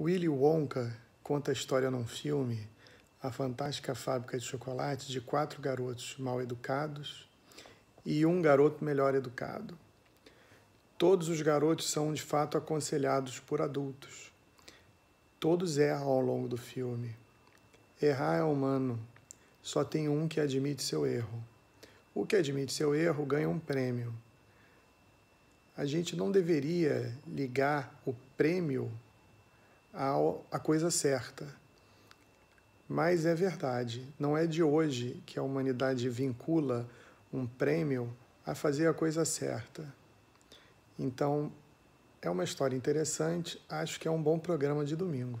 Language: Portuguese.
Willy Wonka conta a história num filme, A Fantástica Fábrica de Chocolate, de quatro garotos mal educados e um garoto melhor educado. Todos os garotos são de fato aconselhados por adultos. Todos erram ao longo do filme. Errar é humano, só tem um que admite seu erro. O que admite seu erro ganha um prêmio. A gente não deveria ligar o prêmio a coisa certa. Mas é verdade, não é de hoje que a humanidade vincula um prêmio a fazer a coisa certa. Então, é uma história interessante, acho que é um bom programa de domingo.